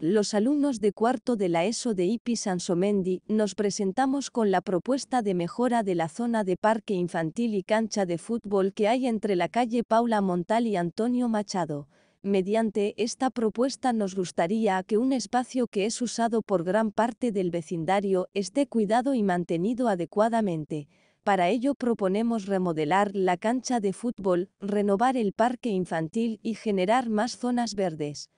Los alumnos de cuarto de la ESO de Ipi Sansomendi nos presentamos con la propuesta de mejora de la zona de parque infantil y cancha de fútbol que hay entre la calle Paula Montal y Antonio Machado. Mediante esta propuesta nos gustaría que un espacio que es usado por gran parte del vecindario esté cuidado y mantenido adecuadamente. Para ello proponemos remodelar la cancha de fútbol, renovar el parque infantil y generar más zonas verdes.